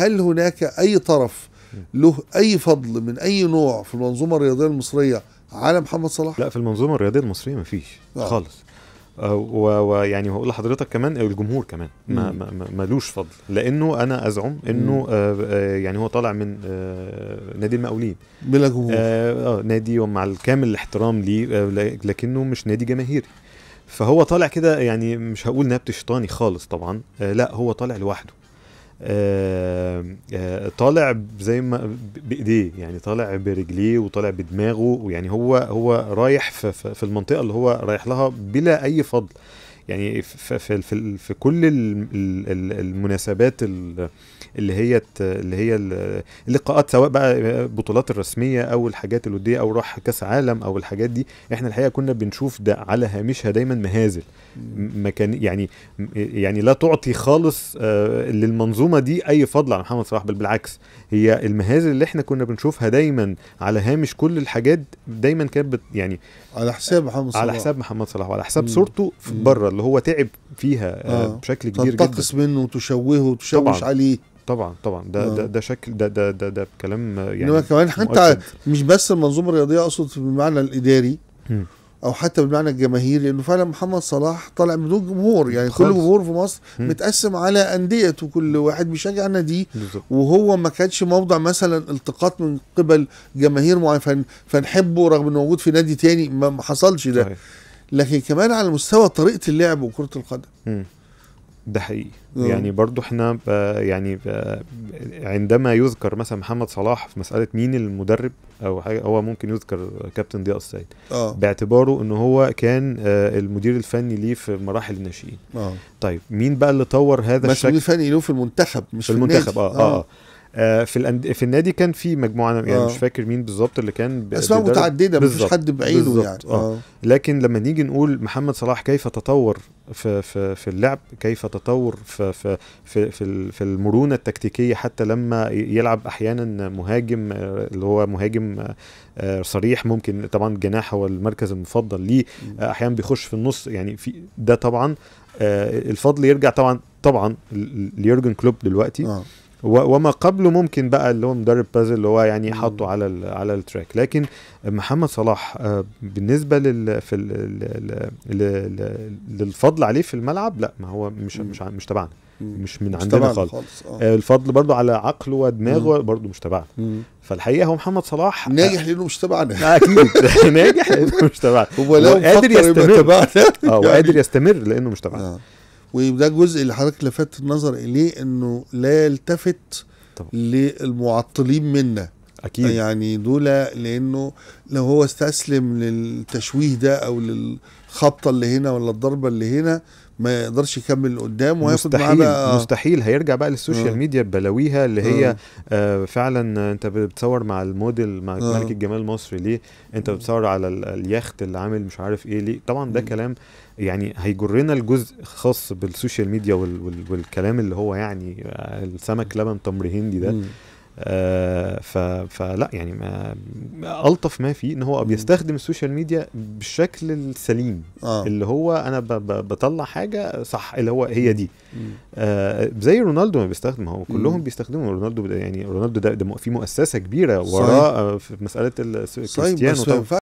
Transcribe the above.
هل هناك أي طرف له أي فضل من أي نوع في المنظومة الرياضية المصرية على محمد صلاح؟ لا في المنظومة الرياضية المصرية مفيش آه. خالص آه، ويعني هقول لحضرتك كمان الجمهور كمان ما ملوش فضل لانه انا ازعم انه آه، آه، يعني هو طالع من نادي المقاولين بلا جمهور اه نادي ومع الكامل الاحترام ليه لكنه مش نادي جماهيري فهو طالع كده يعني مش هقول نبت شيطاني خالص طبعا آه لا هو طالع لوحده آه، آه، طالع زي ما بايديه يعني طالع برجليه وطالع بدماغه ويعني هو هو رايح في, في المنطقه اللي هو رايح لها بلا اي فضل يعني في, في, في كل المناسبات اللي هي اللي هي اللقاءات سواء بقى البطولات الرسميه او الحاجات الوديه او راح كاس عالم او الحاجات دي احنا الحقيقه كنا بنشوف ده على هامشها دايما مهازل مكان يعني يعني لا تعطي خالص آه، للمنظومه دي اي فضل على محمد صلاح بل بالعكس هي المهازل اللي احنا كنا بنشوفها دايما على هامش كل الحاجات دايما كانت يعني على حساب محمد صلاح على حساب محمد صلاح وعلى حساب صورته بره اللي هو تعب فيها آه،, آه. بشكل كبير جدا تنتقص منه وتشوهه وتشوش طبعًا. عليه طبعا طبعا ده آه. ده ده شكل ده ده ده, ده كلام آه، يعني انما كمان حتى مش بس المنظومه الرياضيه اقصد بالمعنى الاداري م. او حتى بالمعنى الجماهيري لانه فعلا محمد صلاح طالع دون جمهور يعني خلص. كل جمهور في مصر م. متقسم على انديته كل واحد بيشجع نادي وهو ما كانش موضع مثلا التقاط من قبل جماهير معينه فنحبه رغم انه موجود في نادي تاني ما حصلش ده صحيح. لكن كمان على مستوى طريقه اللعب وكره القدم ده حقيقي آه. يعني برضو احنا يعني عندما يذكر مثلا محمد صلاح في مساله مين المدرب او حاجه هو ممكن يذكر كابتن ضياء السيد آه. باعتباره ان هو كان آه، المدير الفني ليه في مراحل الناشئين آه. طيب مين بقى اللي طور هذا الشكل المدير الفني له في المنتخب مش في المنتخب في آه, آه. اه, آه. آه، في الأند... في النادي كان في مجموعه يعني آه. مش فاكر مين بالظبط اللي كان ب... اسماء متعدده مفيش حد بعينه يعني آه. آه. لكن لما نيجي نقول محمد صلاح كيف تطور في في في اللعب كيف تطور في في في في, في المرونه التكتيكيه حتى لما يلعب احيانا مهاجم آه، اللي هو مهاجم آه، صريح ممكن طبعا الجناح هو المركز المفضل ليه احيانا بيخش في النص يعني في ده طبعا الفضل يرجع طبعا طبعا ليورجن كلوب دلوقتي آه. وما قبله ممكن بقى اللي هو مدرب بازل اللي هو يعني حاطه على على التراك لكن محمد صلاح آه، بالنسبه لل في للفضل عليه في الملعب لا ما هو مش مش مش تبعنا مش من عندنا خالص, خالص. آه. آه. الفضل برضو على عقله ودماغه مم. برضو مش تبعنا فالحقيقه هو محمد صلاح آه، ناجح لانه مش تبعنا اكيد ناجح لانه مش تبعنا لو قادر يستمر اه وقادر يعني. يستمر لانه مش تبعنا وده الجزء اللي حضرتك لفت النظر اليه انه لا يلتفت طبعا. للمعطلين منا اكيد يعني دول لانه لو هو استسلم للتشويه ده او للخبطه اللي هنا ولا الضربه اللي هنا ما يقدرش يكمل قدام وهياخد معانا مستحيل آه. مستحيل هيرجع بقى للسوشيال آه. ميديا ببلاويها اللي هي آه. آه، فعلا انت بتصور مع الموديل مع آه. ملك الجمال المصري ليه انت بتصور على اليخت اللي عامل مش عارف ايه ليه طبعا ده كلام يعني هيجرنا لجزء خاص بالسوشيال ميديا وال وال والكلام اللي هو يعني آه، السمك لبن تمر هندي ده م. آه، فلا يعني ما الطف ما فيه ان هو بيستخدم السوشيال ميديا بالشكل السليم آه. اللي هو انا بطلع حاجه صح اللي هو هي دي آه زي رونالدو ما بيستخدم هو كلهم بيستخدموا رونالدو يعني رونالدو ده, ده في مؤسسه كبيره وراء في مساله كريستيانو